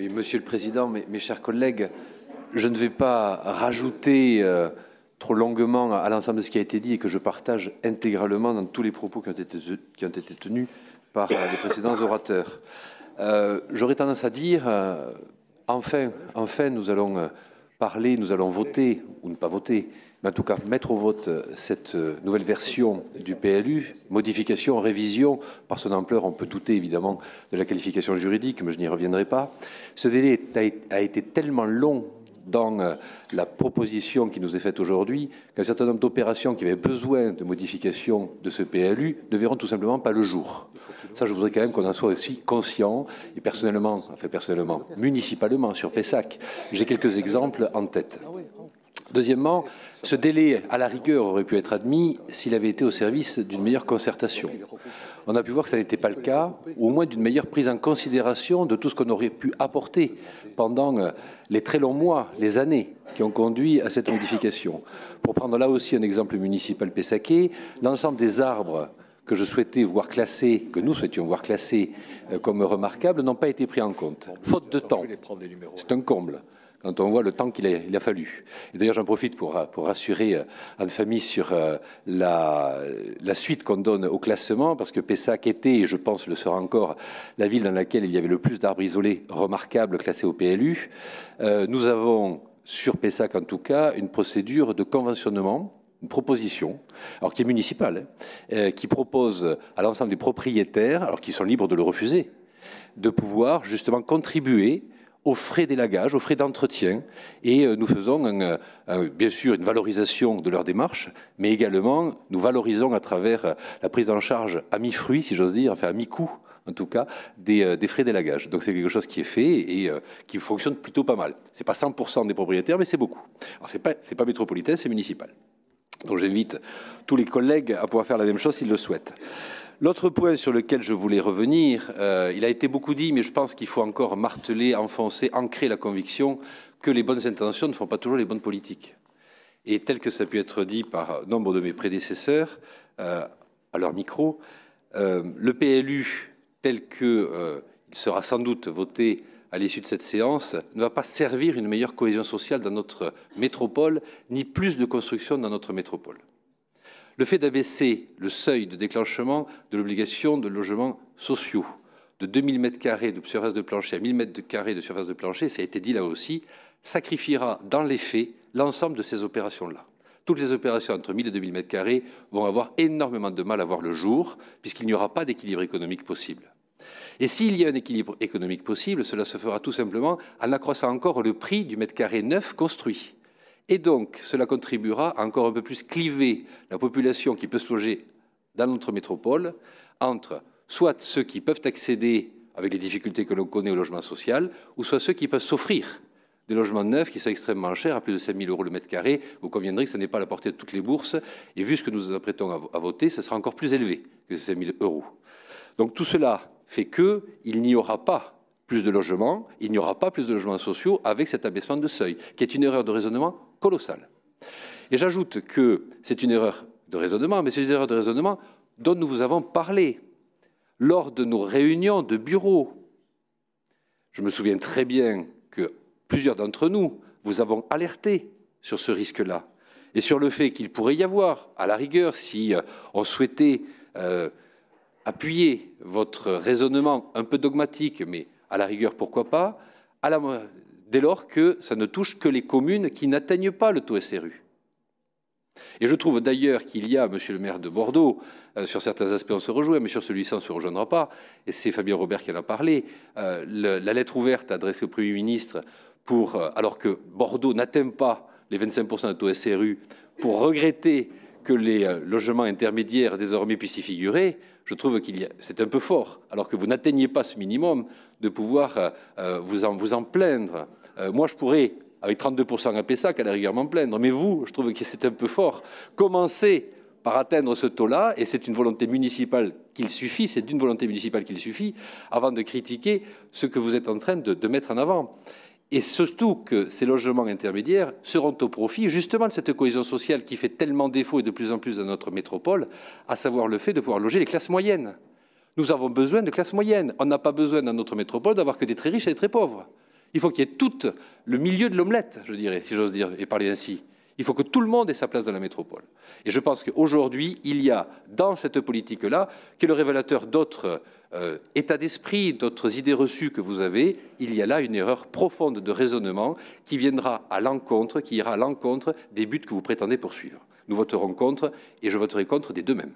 Monsieur le Président, mes, chers collègues, je ne vais pas rajouter euh, trop longuement à, l'ensemble de ce qui a été dit et que je partage intégralement dans tous les propos qui ont été, tenus par euh, les précédents orateurs. Euh, j'aurais tendance à dire, enfin, enfin, nous allons parler, nous allons voter, ou ne pas voter, en tout cas, mettre au vote euh, cette euh, nouvelle version du PLU, modification, révision, par son ampleur, on peut douter évidemment de la qualification juridique, mais je n'y reviendrai pas. Ce délai a été tellement long dans euh, la proposition qui nous est faite aujourd'hui qu'un certain nombre d'opérations qui avaient besoin de modification de ce PLU ne verront tout simplement pas le jour. Ça, je voudrais quand même qu'on en soit aussi conscient, et personnellement, enfin personnellement, municipalement, sur PESAC. j'ai quelques exemples en tête. Deuxièmement, ce délai, à la rigueur, aurait pu être admis s'il avait été au service d'une meilleure concertation. On a pu voir que ça n'était pas le cas, ou au moins d'une meilleure prise en considération de tout ce qu'on aurait pu apporter pendant euh, les très longs mois, les années qui ont conduit à cette modification. Pour prendre là aussi un exemple municipal Pessaquet, l'ensemble des arbres que je souhaitais voir classés, que nous souhaitions voir classés euh, comme remarquables, n'ont pas été pris en compte, faute de temps. C'est un comble dont on voit le temps qu'il a, fallu. Et d'ailleurs, j'en profite pour, rassurer euh, Anne-Famille sur euh, la, suite qu'on donne au classement, parce que Pessac était, et je pense le sera encore, la ville dans laquelle il y avait le plus d'arbres isolés remarquables classés au PLU. Euh, nous avons, sur Pessac en tout cas, une procédure de conventionnement une proposition, alors qui est municipale, hein, qui propose à l'ensemble des propriétaires, alors qu'ils sont libres de le refuser, de pouvoir justement contribuer aux frais d'élagage, aux frais d'entretien, et euh, nous faisons euh, bien sûr une valorisation de leur démarche, mais également nous valorisons à travers euh, la prise en charge à mi-fruit, si j'ose dire, enfin à mi-coût en tout cas, des, des frais d'élagage. Donc c'est quelque chose qui est fait et qui fonctionne plutôt pas mal. Ce n'est pas 100% des propriétaires, mais c'est beaucoup. Alors ce n'est c'est pas métropolitain, c'est municipal. Donc j'invite tous les collègues à pouvoir faire la même chose s'ils le souhaitent. L'autre point sur lequel je voulais revenir, euh, il a été beaucoup dit, mais je pense qu'il faut encore marteler, enfoncer, ancrer la conviction que les bonnes intentions ne font pas toujours les bonnes politiques. Et tel que ça a pu être dit par nombre de mes prédécesseurs euh, à leur micro, euh, le PLU, tel qu'il sera sans doute voté à l'issue de cette séance, ne va pas servir une meilleure cohésion sociale dans notre métropole, ni plus de construction dans notre métropole le fait d'abaisser le seuil de déclenchement de l'obligation de logements sociaux de 2000 m2 de surface de plancher à 1000 m2 de surface de plancher, ça a été dit là aussi, sacrifiera dans les faits l'ensemble de ces opérations-là. Toutes les opérations entre 1000 et 2000 m2 vont avoir énormément de mal à voir le jour, puisqu'il n'y aura pas d'équilibre économique possible. Et s'il y a un équilibre économique possible, cela se fera tout simplement en accroissant encore le prix du mètre carré neuf construit. Et donc, cela contribuera à encore un peu plus cliver la population qui peut se loger dans notre métropole entre soit ceux qui peuvent accéder avec les difficultés que l'on connaît au logement social, ou soit ceux qui peuvent s'offrir des logements neufs qui sont extrêmement chers, à plus de 5 000 euros le mètre carré. Vous conviendrez que ce n'est pas la portée de toutes les bourses. Et vu ce que nous apprêtons à voter, ce sera encore plus élevé que ces 5 000 euros. Donc tout cela fait qu'il n'y aura pas plus de logements, il n'y aura pas plus de logements sociaux avec cet abaissement de seuil, qui est une erreur de raisonnement Colossal. Et j'ajoute que c'est une erreur de raisonnement, mais c'est une erreur de raisonnement dont nous vous avons parlé lors de nos réunions de bureau. Je me souviens très bien que plusieurs d'entre nous vous avons alerté sur ce risque-là et sur le fait qu'il pourrait y avoir, à la rigueur, si euh, on souhaitait euh, appuyer votre raisonnement un peu dogmatique, mais à la rigueur, pourquoi pas, à la, dès lors que ça ne touche que les communes qui n'atteignent pas le taux SRU. Et je trouve d'ailleurs qu'il y a, monsieur le maire de Bordeaux, euh, sur certains aspects on se rejoint, mais sur celui-ci on ne se rejoindra pas, et c'est Fabien Robert qui en a parlé, euh, la lettre ouverte adressée au Premier ministre pour, euh, alors que Bordeaux n'atteint pas les 25% de taux SRU, pour regretter que les euh, logements intermédiaires désormais puissent y figurer, je trouve que c'est un peu fort, alors que vous n'atteignez pas ce minimum de pouvoir euh, euh, vous, en, vous en plaindre. moi, je pourrais, avec 32% à Pessac, à la rigueur m'en plaindre, mais vous, je trouve que c'est un peu fort. Commencez par atteindre ce taux-là, et c'est une volonté municipale qu'il suffit, c'est d'une volonté municipale qu'il suffit, avant de critiquer ce que vous êtes en train de, de mettre en avant et surtout que ces logements intermédiaires seront au profit justement de cette cohésion sociale qui fait tellement défaut et de plus en plus dans notre métropole, à savoir le fait de pouvoir loger les classes moyennes. Nous avons besoin de classes moyennes. On n'a pas besoin dans notre métropole d'avoir que des très riches et des très pauvres. Il faut qu'il y ait tout le milieu de l'omelette, je dirais, si j'ose dire, et parler ainsi. Il faut que tout le monde ait sa place dans la métropole. Et je pense qu'aujourd'hui, il y a dans cette politique-là, qui est le révélateur d'autres euh, états d'esprit, d'autres idées reçues que vous avez, il y a là une erreur profonde de raisonnement qui viendra à l'encontre, qui ira à l'encontre des buts que vous prétendez poursuivre. Nous voterons contre et je voterai contre des deux mêmes.